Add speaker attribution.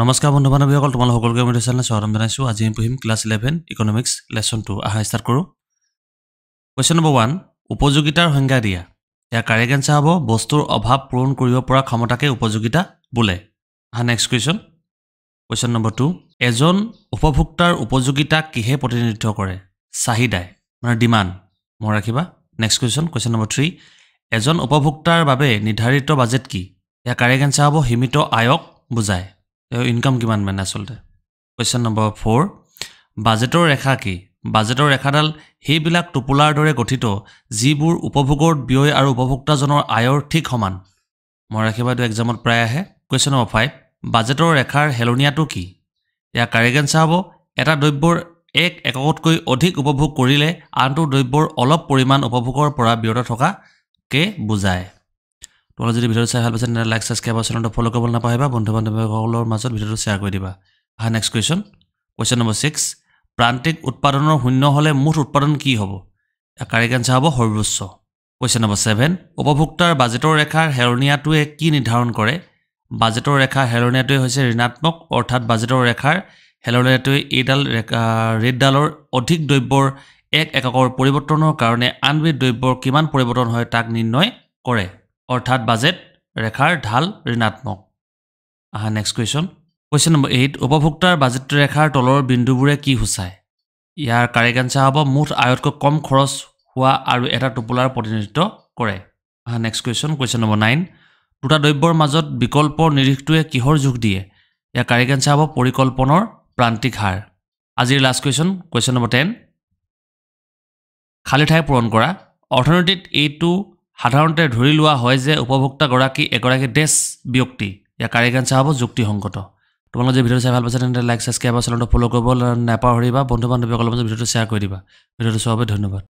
Speaker 1: নমস্কাৰ বন্ধু বান্ধৱীসকল তোমালোক সকলোকে মই চেনেলে স্বাগতম জনাইছোঁ আজি আমি পঢ়িম class eleven economics lesson two আহা ষ্টাৰ্ট কৰোঁ কুৱেশ্যন নম্বৰ ওৱান উপযোগিতাৰ সংজ্ঞা দিয়া ইয়াৰ কাৰেক্ট এঞ্চাৰ হ'ব বস্তুৰ অভাৱ পূৰণ কৰিব পৰা ক্ষমতাকে উপযোগিতা বোলে আহা next question question number two এজন উপভোক্তাৰ উপযোগিতা কিহে প্ৰতিনিধিত্ব কৰে চাহিদাই মানে ডিমাণ্ড মই ৰাখিবা next question question number three এজন উপভোক্তাৰ বাবে নিৰ্ধাৰিত বাজেট কি ইয়াৰ কাৰেক্ট এনচাৰ হ'ব সীমিত আয়ক বুজায় ইনকাম কিমান মানে আচলতে কুৱেশ্যন নম্বৰ ফ'ৰ বাজেটৰ ৰেখা কি বাজেটৰ ৰেখাডাল সেইবিলাক টোপোলাৰ দৰে গঠিত যিবোৰ উপভোগৰ ব্যয় আৰু উপভোক্তাজনৰ আয়ৰ ঠিক সমান মই ৰাখিবা এইটো এক্সামত প্ৰায় আহে কুৱেশ্যন নম্বৰ ফাইভ বাজেটৰ ৰেখাৰ হেলনীয়াটো কি এয়া কাৰিগেঞ্চা হ'ব এটা দ্ৰব্যৰ এক এককতকৈ অধিক উপভোগ কৰিলে আনটো দ্ৰব্যৰ অলপ পৰিমাণ উপভোগৰ পৰা বিৰত থকাকে বুজায় হ'লে যদি ভিডিঅ'টো চাই ভাল পাইছে তেনেহ'লে লাইক ছাবস্ক্ৰাইব আৰু চেনেলটো ফ'ল' কৰিবলৈ নাপাহিবা বন্ধু বান্ধৱীসকলৰ মাজত ভিডিঅ'টো শ্বেয়াৰ কৰি দিবা হা next question question number six প্ৰান্তিক উৎপাদনৰ শূন্য হ'লে মুঠ উৎপাদন কি হ'ব কাৰিক এঞ্চাৰ হ'ব সৰ্বোচ্চ কুৱেশ্যন নম্বৰ ছেভেন উপভোক্তাৰ বাজেটৰ ৰেখাৰ হেৰনীয়াটোৱে কি নিৰ্ধাৰণ কৰে বাজেটৰ ৰেখাৰ হেলনীয়াটোৱে হৈছে ঋণাত্মক অৰ্থাৎ বাজেটৰ ৰেখাৰ হেলনীয়াটোৱে এইডাল ৰেটডালৰ অধিক দ্ৰব্যৰ এক এককৰ পৰিৱৰ্তনৰ কাৰণে আনবিধ দ্ৰব্যৰ কিমান পৰিৱৰ্তন হয় তাক নিৰ্ণয় কৰে অৰ্থাৎ বাজেট ৰেখাৰ ঢাল ঋণাত্মক আহা next question question number eight উপভোক্তাৰ বাজেট ৰেখাৰ তলৰ বিন্দুবোৰে কি সূচায় ইয়াৰ কাৰেক্ট এঞ্চাৰ হ'ব মুঠ আয়তকৈ কম খৰচ হোৱা আৰু এটা টোপোলাৰ প্ৰতিনিধিত্ব কৰে আহা next question question number nine দুটা দ্ৰব্যৰ মাজত বিকল্পৰ নিৰীক্ষটোৱে কিহৰ যোগ দিয়ে ইয়াৰ কাৰেক্ট এঞ্চাৰ হ'ব পৰিকল্পনৰ প্ৰান্তিক হাৰ আজিৰ last question question number ten খালী ঠাই পূৰণ কৰা অৰ্থনীতিত এইটো সাধাৰণতে ধৰি লোৱা হয় যে উপভোক্তাগৰাকী এগৰাকী দেশ ব্যক্তি ইয়াৰ কাৰিকান চাহ হ'ব যুক্তিসংগত তোমালোকে যদি ভিডিঅ'টো চাই ভাল পাইছে তেন্তে লাইক ছাবস্ক্ৰাইব আৰু চেনেলটো ফ'ল' কৰিব নাপাহৰিবা বন্ধু বান্ধৱীসকলৰ মাজত ভিডিঅ'টো শ্বেয়াৰ কৰি দিবা ভিডিঅ'টো চোৱাৰ বাবে ধন্যবাদ